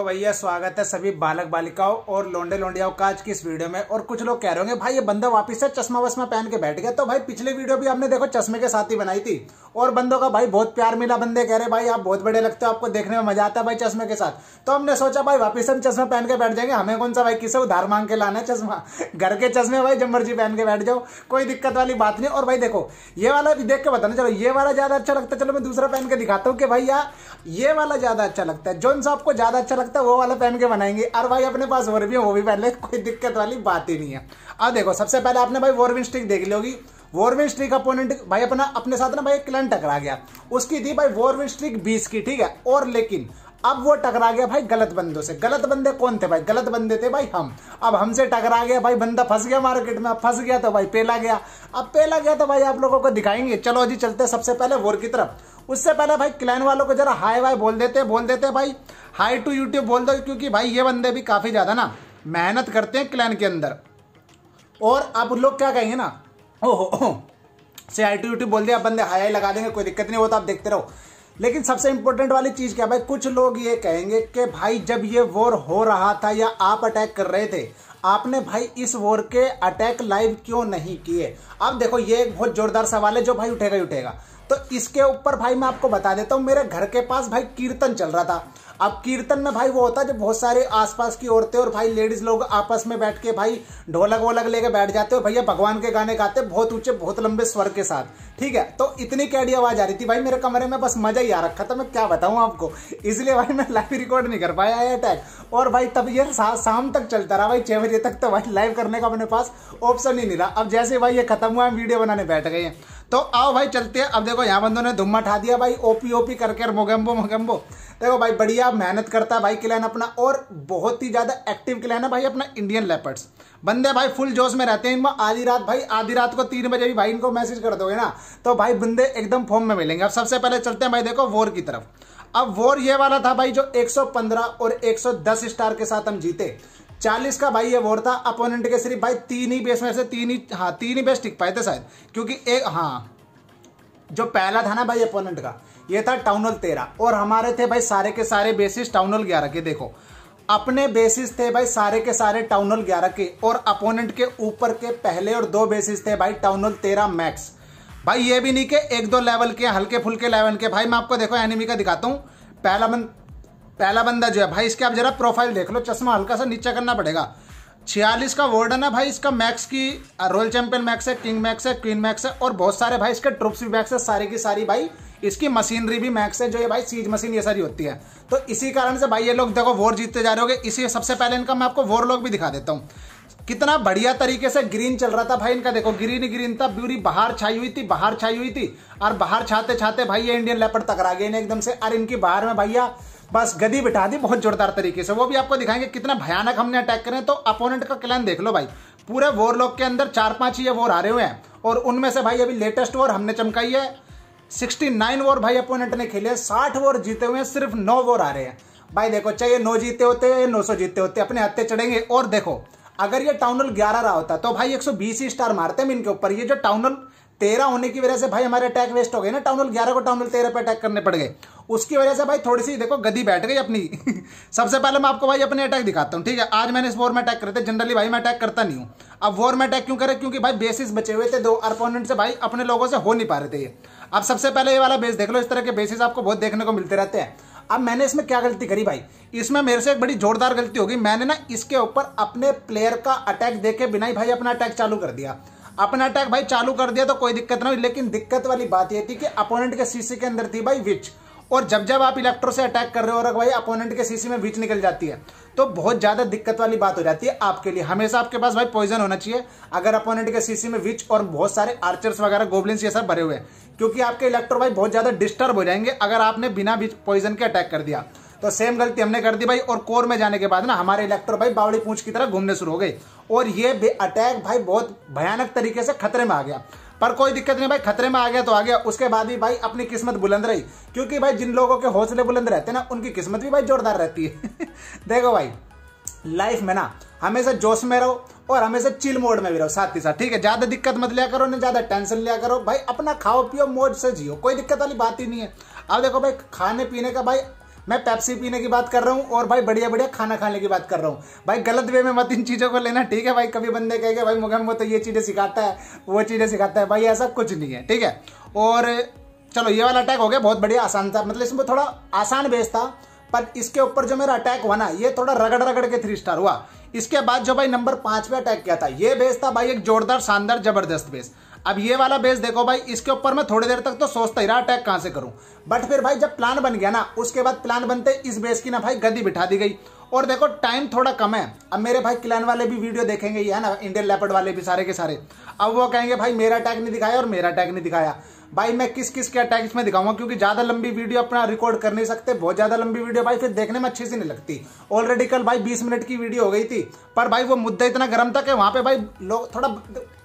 को भैया स्वागत है सभी बालक बालिकाओं और लोंडे लोंडियाओं का आज की इस वीडियो में और कुछ लोग कह रहे होंगे भाई ये बंदा वापस से चश्मा वस्मा पहन के बैठ गया तो भाई पिछले वीडियो भी आपने देखो चश्मे के साथ ही बनाई थी और बंदों का भाई बहुत प्यार मिला बंदे कह रहे भाई आप बहुत बड़े लगते हो आपको देखने में मजा आता है भाई चश्मे के साथ तो हमने सोचा भाई वापिस हम चश्मा पहन के बैठ जाएंगे हमें कौन सा भाई किसे उधार मांग के लाना है चश्मा घर के चश्मे भाई जम्बर जी पहन के बैठ जाओ कोई दिक्कत वाली बात नहीं और भाई देखो ये वाला भी देख के बताना चलो ये वाला ज्यादा अच्छा लगता है चलो मैं दूसरा पहन के दिखाता हूँ कि भाई यार ये वाला ज्यादा अच्छा लगता है जो इनसा आपको ज्यादा अच्छा लगता है वो वाला पहन के बनाएंगे और भाई अपने पास और भी है वो भी पहन ले कोई दिक्कत वाली बात ही नहीं है अब देखो सबसे पहले आपने भाई वॉरविन स्टिक देख ली होगी वॉरविन स्ट्रिक अपोनेंट भाई अपना अपने साथ ना भाई क्लैन टकरा गया उसकी थी भाई वॉरविन स्ट्रिक बीस की ठीक है और लेकिन अब वो टकरा गया भाई गलत बंदों से गलत बंदे कौन थे भाई गलत बंदे थे भाई हम अब हमसे टकरा गया भाई बंदा फंस गया मार्केट में अब फंस गया तो भाई पेला गया अब पेला गया तो भाई आप लोगों को दिखाएंगे चलो जी चलते सबसे पहले वोर की तरफ उससे पहले भाई क्लैन वालों को जरा हाई वाई बोल देते बोल देते भाई हाई टू यूट्यूब बोल दो क्योंकि भाई ये बंदे भी काफ़ी ज़्यादा ना मेहनत करते हैं क्लैन के अंदर और अब लोग क्या कहेंगे ना ओहो से आई टू यूट्यूब बोल दिया बंदे हाई हाई लगा देंगे कोई दिक्कत नहीं हो तो आप देखते रहो लेकिन सबसे इंपॉर्टेंट वाली चीज़ क्या भाई कुछ लोग ये कहेंगे कि भाई जब ये वॉर हो रहा था या आप अटैक कर रहे थे आपने भाई इस वॉर के अटैक लाइव क्यों नहीं किए अब देखो ये एक बहुत जोरदार सवाल है जो भाई उठेगा ही उठेगा तो इसके ऊपर भाई मैं आपको बता देता हूँ मेरे घर के पास भाई कीर्तन चल रहा था अब कीर्तन में भाई वो होता है जब बहुत सारे आसपास की औरतें और भाई लेडीज लोग आपस में बैठ के भाई ढोलक वोलक लेके बैठ जाते हो भैया भगवान के गाने गाते बहुत ऊंचे बहुत लंबे स्वर के साथ ठीक है तो इतनी कैडी आवाज आ रही थी भाई मेरे कमरे में बस मजा ही आ रखा था मैं क्या बताऊं आपको इसलिए भाई मैं लाइव रिकॉर्ड नहीं कर पाया अटैक और भाई तब ये शाम तक चलता रहा भाई छह बजे तक तो भाई लाइव करने का अपने पास ऑप्शन ही नहीं रहा अब जैसे भाई ये खत्म हुआ वीडियो बनाने बैठ गए हैं तो आओ भाई चलते हैं अब देखो यहाँ बंदों ने धुम्मा ठा दिया भाई ओपी ओपी करके मोगम्बो मोगम्बो देखो भाई बढ़िया मेहनत करता है भाई क्लैन अपना और बहुत ही ज़्यादा एक्टिव क्लैन है भाई अपना इंडियन लेपर्ड्स बंदे भाई फुल जोश में रहते हैं इनमें आधी रात भाई आधी रात को तीन बजे भी भाई इनको मैसेज कर दोगे ना तो भाई बंदे एकदम फॉर्म में मिलेंगे अब सबसे पहले चलते हैं भाई देखो वोर की तरफ अब वोर ये वाला था भाई जो 115 और 110 स्टार के साथ हम जीते चालीस का भाई ये वोर था अपोनेंट के सिर्फ भाई तीन ही बेस में से तीन ही हाँ तीन ही बेस टिक पाए थे शायद क्योंकि एक हाँ जो पहला था ना भाई अपोनेंट का ये था टाउनल तेरह और हमारे थे भाई सारे के सारे बेसिस टाउनल ग्यारह के देखो अपने बेसिस थे भाई सारे के सारे टाउनल ग्यारह के और अपोनेंट के ऊपर के पहले और दो बेसिस थे भाई टाउनल तेरह मैक्स भाई ये भी नहीं के एक दो लेवल के हल्के फुलके लेवल के भाई मैं आपको देखो एनिमी का दिखाता हूँ पहला बन पहला बंदा जो है भाई इसके आप जरा प्रोफाइल देख लो चश्मा हल्का सा नीचा करना पड़ेगा छियालीस का वर्डन है भाई इसका मैक्स की रॉयल चैंपियन मैक्स है किंग मैक्स है क्वीन मैक्स है और बहुत सारे भाई इसके ट्रुप्स भी मैक्स है सारे की सारी भाई इसकी मशीनरी भी मैक्स है जो ये भाई सीज मशीन ये सारी होती है तो इसी कारण से भाई ये लोग देखो वोर जीतते जा रहे होगे इसी सबसे पहले इनका मैं आपको वोर लोग भी दिखा देता हूँ कितना बढ़िया तरीके से ग्रीन चल रहा था भाई इनका देखो ग्रीन ग्रीन था ब्यूरी बाहर छाई हुई थी बाहर छाई हुई थी और बाहर छाते छाते भाई ये इंडियन लेपर टकरा गए एकदम से और इनकी बाहर में भैया बस गदी बिठा दी बहुत जोरदार तरीके से वो भी आपको दिखाएंगे कितना भयानक हमने अटैक करें तो अपोनेंट का क्लैन देख लो भाई पूरे वोर वोरलॉक के अंदर चार पांच ही ये वोर आ रहे हुए हैं और उनमें से भाई अभी लेटेस्ट वोर हमने चमकाई है 69 वोर भाई अपोनेंट ने खेले 60 वोर जीते हुए हैं सिर्फ 9 वोर आ रहे हैं भाई देखो चाहे नौ जीते होते हैं नौ सौ जीते होते अपने हत्ते चढ़ेंगे और देखो अगर ये टाउनल ग्यारह रहा होता तो भाई एक सौ बीस स्टार मारते हैं इनके ऊपर ये जो टाउनल तेरह होने की वजह से भाई हमारे अटैक वेस्ट हो गए ना टाउन हॉल ग्यारह को टाउन हॉल तेरह पे अटैक करने पड़ गए उसकी वजह से भाई थोड़ी सी देखो गदी बैठ गई अपनी सबसे पहले मैं आपको भाई अपने अटैक दिखाता हूँ ठीक है आज मैंने इस वॉर में अटैक थे जनरली भाई मैं अटैक करता नहीं हूँ अब वॉर में अटैक क्यों करे क्योंकि भाई बेसिस बचे हुए थे दो अपोनेंट से भाई अपने लोगों से हो नहीं पा रहे थे ये अब सबसे पहले ये वाला बेस देख लो इस तरह के बेसिस आपको बहुत देखने को मिलते रहते हैं अब मैंने इसमें क्या गलती करी भाई इसमें मेरे से एक बड़ी जोरदार गलती होगी मैंने ना इसके ऊपर अपने प्लेयर का अटैक देखे बिना ही भाई अपना अटैक चालू कर दिया अपना अटैक भाई चालू कर दिया तो कोई दिक्कत ना हुई लेकिन दिक्कत वाली बात यह थी कि अपोनेंट के सीसी के अंदर थी भाई विच और जब जब आप इलेक्ट्रो से अटैक कर रहे हो और भाई अपोनेंट के सीसी में विच निकल जाती है तो बहुत ज्यादा दिक्कत वाली बात हो जाती है आपके लिए हमेशा आपके पास भाई पॉइजन होना चाहिए अगर अपोनेंट के सीसी में विच और बहुत सारे आर्चर्स वगैरह गोबलिन्स ये सब भरे हुए हैं क्योंकि आपके इलेक्ट्रो भाई बहुत ज्यादा डिस्टर्ब हो जाएंगे अगर आपने बिना पॉइजन के अटैक कर दिया तो सेम गलती हमने कर दी भाई और कोर में जाने के बाद ना हमारे इलेक्ट्रो भाई बावड़ी पूछ की तरह घूमने शुरू हो गए और ये अटैक भाई बहुत भयानक तरीके से खतरे में आ गया पर कोई दिक्कत नहीं भाई खतरे में आ गया तो आ गया उसके बाद भी भाई अपनी किस्मत बुलंद रही क्योंकि भाई जिन लोगों के हौसले बुलंद रहते हैं ना उनकी किस्मत भी भाई जोरदार रहती है देखो भाई लाइफ में ना हमेशा जोश में रहो और हमेशा चिल मोड में भी रहो साथ ही साथ ठीक है ज्यादा दिक्कत मत लिया करो ना ज्यादा टेंशन लिया करो भाई अपना खाओ पियो मोड से जियो कोई दिक्कत वाली बात ही नहीं है अब देखो भाई खाने पीने का भाई मैं पेप्सी पीने की बात कर रहा हूँ और भाई बढ़िया बढ़िया खाना खाने की बात कर रहा हूँ भाई गलत वे में मत इन चीज़ों को लेना ठीक है भाई कभी बंदे कहेंगे भाई मुगम वो तो ये चीज़ें सिखाता है वो चीज़ें सिखाता है भाई ऐसा कुछ नहीं है ठीक है और चलो ये वाला अटैक हो गया बहुत बढ़िया आसान था मतलब इसमें थोड़ा आसान बेस था पर इसके ऊपर जो मेरा अटैक हुआ ना ये थोड़ा रगड़ रगड़ के थ्री स्टार हुआ इसके बाद जो भाई नंबर पांच पे अटैक किया था ये बेस था भाई एक जोरदार शानदार जबरदस्त बेस अब ये वाला बेस देखो भाई इसके ऊपर मैं थोड़ी देर तक तो सोचता ही रहा अटैक कहां से करूं बट फिर भाई जब प्लान बन गया ना उसके बाद प्लान बनते इस बेस की ना भाई गद्दी बिठा दी गई और देखो टाइम थोड़ा कम है अब मेरे भाई क्लैन वाले भी वीडियो देखेंगे ये है ना इंडियन लेपर्ड वाले भी सारे के सारे अब वो कहेंगे भाई मेरा टैग नहीं दिखाया और मेरा टैग नहीं दिखाया भाई मैं किस किस के अटैक्स में दिखाऊंगा क्योंकि ज्यादा लंबी वीडियो अपना रिकॉर्ड कर नहीं सकते बहुत ज्यादा लंबी वीडियो भाई फिर देखने में अच्छी सी नहीं लगती ऑलरेडी कल भाई 20 मिनट की वीडियो हो गई थी पर भाई वो मुद्दा इतना गर्म था कि वहां पे भाई लोग थोड़ा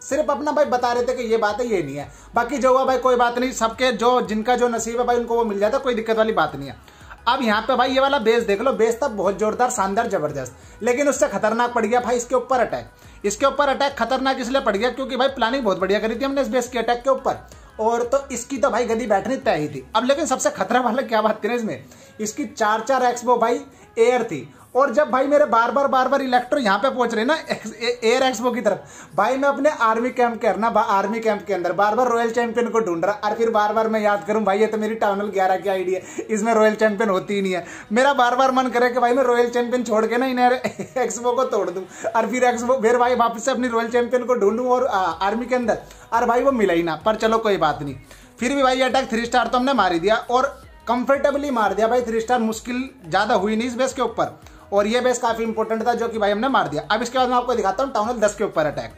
सिर्फ अपना भाई बता रहे थे कि ये बात है ये नहीं है बाकी जो हुआ भाई कोई बात नहीं सबके जो जिनका जो नसीब है भाई उनको वो मिल जाता कोई दिक्कत वाली बात नहीं है अब यहाँ पे भाई ये वाला बेस देख लो बेस था बहुत जोरदार शानदार जबरदस्त लेकिन उससे खतरनाक पड़ गया भाई इसके ऊपर अटैक इसके ऊपर अटैक खतरनाक इसलिए पड़ गया क्योंकि भाई प्लानिंग बहुत बढ़िया करी थी हमने इस बेस के अटैक के ऊपर और तो इसकी तो भाई गदी बैठनी तय ही थी अब लेकिन सबसे खतरा वाला क्या बात करें इसमें इसकी चार चार एक्सबो भाई एयर थी और जब भाई मेरे बार बार बार बार इलेक्ट्रो यहाँ पे पहुंच रहे ना एयर एक्सपो की तरफ भाई मैं अपने आर्मी कैंप के ना आर्मी कैंप के अंदर बार बार रॉयल चैंपियन को ढूंढ रहा और फिर बार बार मैं याद करूँ भाई ये तो मेरी टाउनल ग्यारह की आईडी है इसमें रॉयल चैंपियन होती ही नहीं है मेरा बार बार मन करे कि भाई मैं रॉयल चैंपियन छोड़ के ना इन्हें एक्सपो को तोड़ दूँ और फिर एक्सपो फिर भाई वापस से अपनी रॉयल चैंपियन को ढूंढूँ और आर्मी के अंदर और भाई वो मिला ही ना पर चलो कोई बात नहीं फिर भी भाई अटैक थ्री स्टार तो हमने मारी दिया और कंफर्टेबली मार दिया भाई थ्री स्टार मुश्किल ज़्यादा हुई नहीं इस बेस के ऊपर और ये बेस काफ़ी इंपॉर्टेंट था जो कि भाई हमने मार दिया अब इसके बाद मैं आपको दिखाता हूँ टाउनल दस के ऊपर अटैक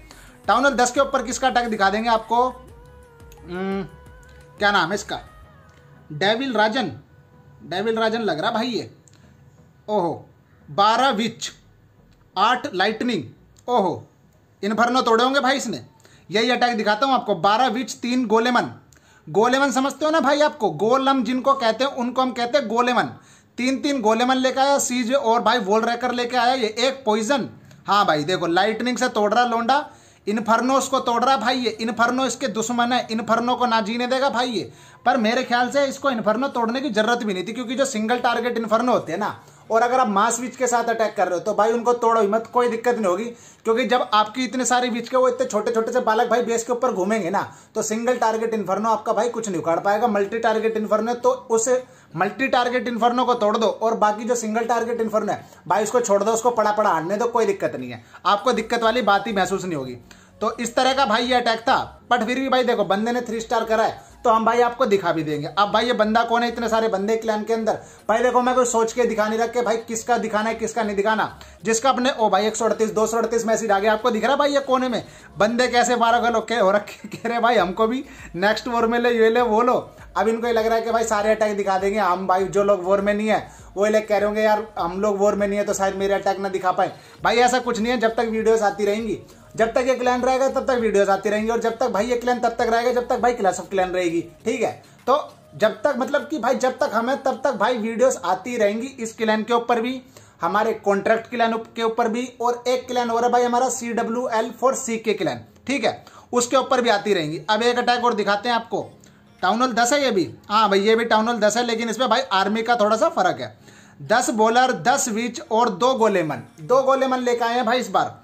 टाउनल दस के ऊपर किसका अटैक दिखा देंगे आपको हम्म, क्या नाम है इसका डेविल राजन डेविल राजन लग रहा भाई ये ओहो बारह विच आठ लाइटनिंग ओहो इन्फर्नो तोड़े होंगे भाई इसने यही अटैक दिखाता हूँ आपको बारह विच तीन गोलेमन गोलेमन समझते हो ना भाई आपको गोलम जिनको कहते हैं उनको हम कहते हैं गोलेमन तीन तीन गोलेमन लेके आया सीज और भाई वोल रेकर लेके आया ये एक पॉइजन हाँ भाई देखो लाइटनिंग से तोड़ रहा लोंडा इनफर्नो उसको तोड़ रहा भाई ये इनफर्नो इसके दुश्मन है इनफर्नो को ना जीने देगा भाई ये पर मेरे ख्याल से इसको इनफर्नो तोड़ने की जरूरत भी नहीं थी क्योंकि जो सिंगल टारगेट इनफर्नो होते हैं ना और अगर आप मास बीच के साथ अटैक कर रहे हो तो भाई उनको तोड़ो हिम्मत मत कोई दिक्कत नहीं होगी क्योंकि जब आपकी इतने सारे बीच के वो इतने छोटे छोटे से बालक भाई बेस के ऊपर घूमेंगे ना तो सिंगल टारगेट इन्फर्नो आपका भाई कुछ नहीं उखाड़ पाएगा मल्टी टारगेट इन्फर्नो तो उस मल्टी टारगेट इन्फर्नो को तोड़ दो और बाकी जो सिंगल टारगेट इन्फर्नो है भाई उसको छोड़ दो उसको पड़ा पड़ा हारने दो कोई दिक्कत नहीं है आपको दिक्कत वाली बात ही महसूस नहीं होगी तो इस तरह का भाई ये अटैक था बट फिर भी भाई देखो बंदे ने थ्री स्टार करा है तो हम भाई आपको दिखा भी देंगे अब भाई ये बंदा कौन है इतने सारे बंदे क्लैन के अंदर भाई देखो मैं कोई सोच के दिखा नहीं रखे भाई किसका दिखाना है किसका नहीं दिखाना जिसका अपने ओ भाई एक सौ अड़तीस दो सौ अड़तीस मैसेज आ गया आपको दिख रहा भाई ये कोने में बंदे कैसे बारह गलो के हो रखे कह रहे भाई हमको भी नेक्स्ट वोर में ले ये ले वो लो अब इनको ये लग रहा है कि भाई सारे अटैक दिखा देंगे हम भाई जो लोग वोर में नहीं है वो ये कह रहे होंगे यार हम लोग वोर में नहीं है तो शायद मेरे अटैक ना दिखा पाए भाई ऐसा कुछ नहीं है जब तक वीडियोस आती रहेंगी जब तक ये क्लैन रहेगा तब तक वीडियोज आती रहेंगी और जब तक भाई ये क्लैन तब तक रहेगा जब तक भाई क्लास ऑफ क्लैन रहेगी ठीक है तो जब तक मतलब कि भाई जब तक हमें तब तक भाई वीडियोस आती रहेंगी इस क्लैन के ऊपर भी हमारे कॉन्ट्रैक्ट क्लैन के ऊपर भी और एक क्लैन हो रहा है भाई हमारा C W L four C के क्लैन ठीक है उसके ऊपर भी आती रहेंगी अब एक अटैक और दिखाते हैं आपको टाउन हॉल दस है ये भी हाँ भाई ये भी टाउन हॉल दस है लेकिन इसमें भाई आर्मी का थोड़ा सा फर्क है दस बॉलर दस विच और दो गोलेमन दो गोलेमन लेकर आए हैं भाई इस बार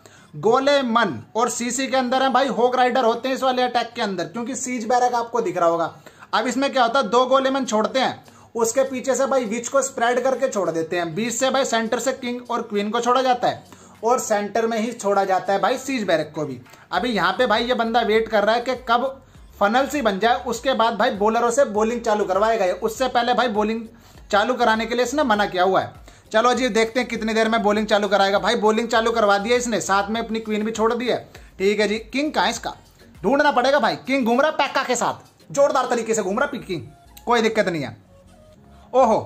गोले मन और सीसी के अंदर है भाई होक राइडर होते हैं इस वाले अटैक के अंदर क्योंकि सीज बैरक आपको दिख रहा होगा अब इसमें क्या होता है दो गोले मन छोड़ते हैं उसके पीछे से भाई विच को स्प्रेड करके छोड़ देते हैं बीच से भाई सेंटर से किंग और क्वीन को छोड़ा जाता है और सेंटर में ही छोड़ा जाता है भाई सीज बैरक को भी अभी यहाँ पे भाई ये बंदा वेट कर रहा है कि कब फनल सी बन जाए उसके बाद भाई बॉलरों से बॉलिंग चालू करवाएगा उससे पहले भाई बॉलिंग चालू कराने के लिए इसने मना किया हुआ है चलो जी देखते हैं कितनी देर में बॉलिंग चालू कराएगा भाई बॉलिंग चालू करवा दिया इसने साथ में अपनी क्वीन भी छोड़ दी है ठीक है जी किंग का इसका ढूंढना पड़ेगा भाई किंग घूम रहा पैका के साथ जोरदार तरीके से घूम रहा किंग कोई दिक्कत नहीं है ओहो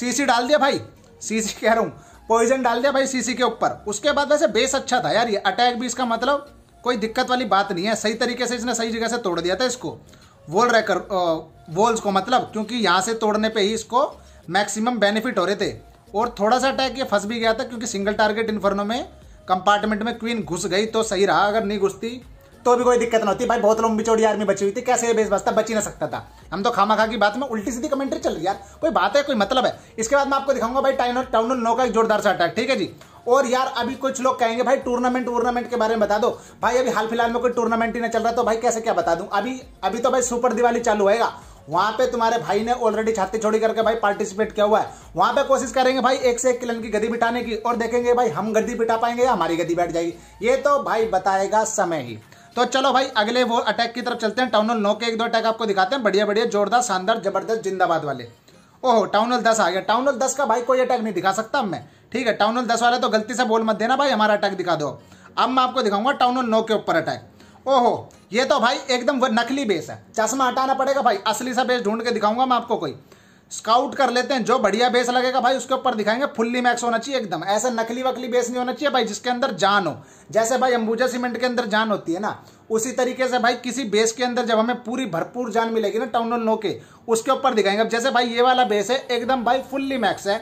सीसी डाल दिया भाई सीसी कह रहा हूँ पॉइजन डाल दिया भाई सीसी के ऊपर उसके बाद वैसे बेस अच्छा था यार ये अटैक भी इसका मतलब कोई दिक्कत वाली बात नहीं है सही तरीके से इसने सही जगह से तोड़ दिया था इसको वॉल रैकर वॉल्स को मतलब क्योंकि यहाँ से तोड़ने पर ही इसको मैक्सिमम बेनिफिट हो रहे थे और थोड़ा सा अटैक ये फंस भी गया था क्योंकि सिंगल टारगेट इन्फर्नो में कंपार्टमेंट में क्वीन घुस गई तो सही रहा अगर नहीं घुसती तो भी कोई दिक्कत ना होती भाई बहुत लंबी चौड़ी आर्मी बची हुई थी कैसे ये बेस बचता बची ना सकता था हम तो खामा खा की बात में उल्टी सीधी कमेंट्री चल रही यार कोई बात है कोई मतलब है इसके बाद मैं आपको दिखाऊंगा भाई टाइन टाउन नो का एक जोरदार सा अटैक ठीक है जी और यार अभी कुछ लोग कहेंगे भाई टूर्नामेंट टूर्नामेंट के बारे में बता दो भाई अभी हाल फिलहाल में कोई टूर्नामेंट ही नहीं चल रहा तो भाई कैसे क्या बता दूं अभी अभी तो भाई सुपर दिवाली चालू होएगा वहां पे तुम्हारे भाई ने ऑलरेडी छाती छोड़ी करके भाई पार्टिसिपेट किया हुआ है वहां पे कोशिश करेंगे भाई एक से एक किलन की गद्दी बिठाने की और देखेंगे भाई हम गद्दी बिठा पाएंगे या हमारी गद्दी बैठ जाएगी ये तो भाई बताएगा समय ही तो चलो भाई अगले वो अटैक की तरफ चलते हैं टाउन हॉल नौ के एक दो अटैक आपको दिखाते हैं बढ़िया बढ़िया जोरदार शानदार जबरदस्त जिंदाबाद वाले ओहो टाउन हॉल दस आ गया टाउन हॉल दस का भाई कोई अटैक नहीं दिखा सकता मैं ठीक है टाउन हॉल दस वाले तो गलती से बोल मत देना भाई हमारा अटैक दिखा दो अब मैं आपको दिखाऊंगा टाउन हॉल नौ के ऊपर अटैक ओहो ये तो भाई एकदम नकली बेस है चश्मा हटाना पड़ेगा भाई असली सा बेस ढूंढ के दिखाऊंगा मैं आपको कोई स्काउट कर लेते हैं जो बढ़िया बेस लगेगा भाई उसके ऊपर दिखाएंगे फुल्ली मैक्स होना चाहिए एकदम ऐसा नकली वकली बेस नहीं होना चाहिए भाई जिसके अंदर जान हो जैसे भाई अंबुजा सीमेंट के अंदर जान होती है ना उसी तरीके से भाई किसी बेस के अंदर जब हमें पूरी भरपूर जान मिलेगी ना टाउन नो के उसके ऊपर दिखाएंगे जैसे भाई ये वाला बेस है एकदम भाई फुल्ली मैक्स है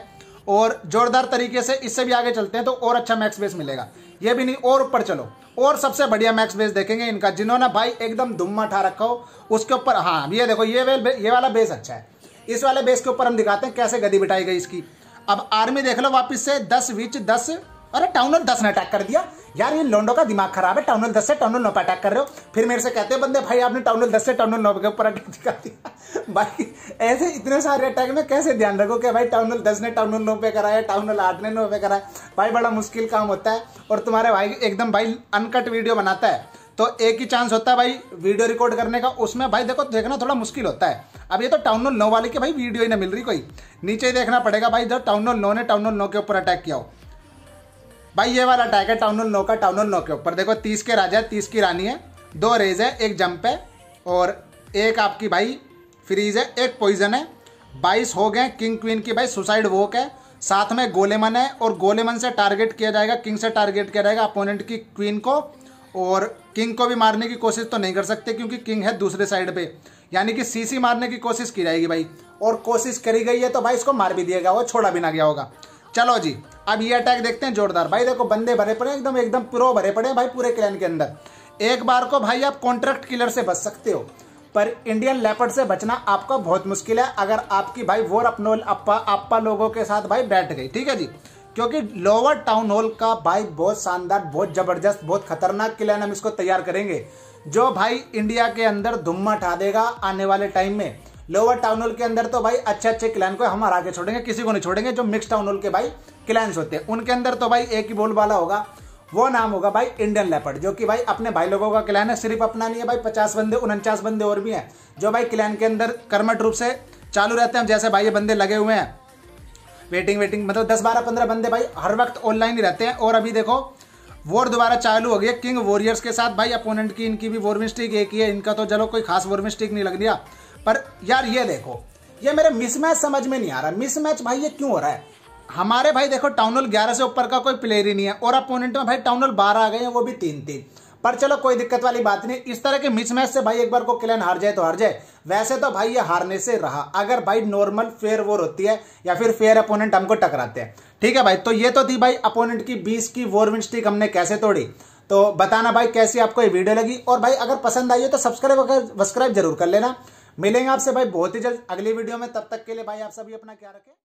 और जोरदार तरीके से इससे भी आगे चलते हैं तो और अच्छा मैक्स बेस मिलेगा ये भी नहीं और ऊपर चलो और सबसे बढ़िया मैक्स बेस देखेंगे इनका जिन्होंने भाई एकदम धुम्मा ठा रखा हो उसके ऊपर हाँ ये देखो ये वे, ये वाला बेस अच्छा है इस वाले बेस के ऊपर हम दिखाते हैं कैसे गदी बिटाई गई इसकी अब आर्मी देख लो वापिस से दस विच दस अरे टाउनल दस ने अटैक कर दिया यार ये लोंडो का दिमाग खराब है टाउनल दस से टाउनल नौ पर अटैक कर रहे हो फिर मेरे से कहते हैं बंदे भाई आपने टाउनल दस से टाउनल नौ के ऊपर अटैक कर दिया भाई ऐसे इतने सारे अटैक में कैसे ध्यान रखो कि भाई टाउनल दस ने टाउनल नौ पे कराया टाउनल आठ ने नौ पे कराया भाई बड़ा मुश्किल काम होता है और तुम्हारे भाई एकदम भाई अनकट वीडियो बनाता है तो एक ही चांस होता है भाई वीडियो रिकॉर्ड करने का उसमें भाई देखो देखना थोड़ा मुश्किल होता है अब ये तो टाउन नो नौ वाले की भाई वीडियो ही ना मिल रही कोई नीचे ही देखना पड़ेगा भाई जब टाउन नौ ने टाउन नौ के ऊपर अटैक किया हो भाई ये वाला टाइगर है टाउनल नो का टाउनल नो के ऊपर देखो तीस के राजा है तीस की रानी है दो रेज है एक जंप है और एक आपकी भाई फ्रीज है एक पॉइजन है बाईस हो गए किंग क्वीन की भाई सुसाइड वोक है साथ में गोलेमन है और गोलेमन से टारगेट किया जाएगा किंग से टारगेट किया जाएगा अपोनेंट की क्वीन को और किंग को भी मारने की कोशिश तो नहीं कर सकते क्योंकि किंग है दूसरे साइड पे यानी कि सीसी मारने की कोशिश की जाएगी भाई और कोशिश करी गई है तो भाई इसको मार भी दिया गया वो छोड़ा भी ना गया होगा चलो जी अब ये अटैक देखते हैं जोरदार भाई देखो बंदे भरे पड़े एकदम एकदम प्रो भरे पड़े भाई पूरे क्लैन के अंदर एक बार को भाई आप कॉन्ट्रैक्ट किलर से बच सकते हो पर इंडियन लेपर्ड से बचना आपका बहुत मुश्किल है अगर आपकी भाई वोर अपनो अप्पा अप्पा लोगों के साथ भाई बैठ गई ठीक है जी क्योंकि लोअर टाउन हॉल का भाई बहुत शानदार बहुत जबरदस्त बहुत खतरनाक क्लैन हम इसको तैयार करेंगे जो भाई इंडिया के अंदर धुम्मा ठा देगा आने वाले टाइम में लोअर टाउन हॉल के अंदर तो भाई अच्छे अच्छे क्लैन को हम हरा के छोड़ेंगे किसी को नहीं छोड़ेंगे जो मिक्स टाउन हॉल के भाई क्लैंस होते हैं उनके अंदर तो भाई एक ही बोल वाला होगा वो नाम होगा भाई इंडियन लेपर्ड जो कि भाई अपने भाई लोगों का क्लैन है सिर्फ अपना नहीं है भाई पचास बंदे उनचास बंदे और भी हैं जो भाई क्लैन के अंदर कर्मठ रूप से चालू रहते हैं जैसे भाई ये बंदे लगे हुए हैं वेटिंग वेटिंग मतलब दस बारह पंद्रह बंदे भाई हर वक्त ऑनलाइन ही रहते हैं और अभी देखो वॉर दोबारा चालू हो गया किंग वॉरियर्स के साथ भाई अपोनेंट की इनकी भी वॉर मिस्टेक एक ही है इनका तो चलो कोई खास वॉर मिस्टेक नहीं लग रहा पर यार ये देखो ये मेरे मिसमैच समझ में नहीं आ रहा मिसमैच भाई ये क्यों हो रहा है हमारे भाई देखो टाउनल ग्यारह से ऊपर का कोई प्लेयर ही नहीं है और अपोनेंट में भाई टाउनल बारह आ गए हैं वो भी तीन तीन पर चलो कोई दिक्कत वाली बात नहीं इस तरह के मिसमैच से भाई एक बार को क्लेन हार जाए तो हार जाए वैसे तो भाई ये हारने से रहा अगर भाई नॉर्मल फेयर वोर होती है या फिर फेयर अपोनेंट हमको टकराते हैं ठीक है भाई तो ये तो थी भाई अपोनेंट की बीस की वोर विन स्टिक हमने कैसे तोड़ी तो बताना भाई कैसी आपको ये वीडियो लगी और भाई अगर पसंद आई हो तो सब्सक्राइब सब्सक्राइब जरूर कर लेना मिलेंगे आपसे भाई बहुत ही जल्द अगली वीडियो में तब तक के लिए भाई आप सभी अपना क्या रखें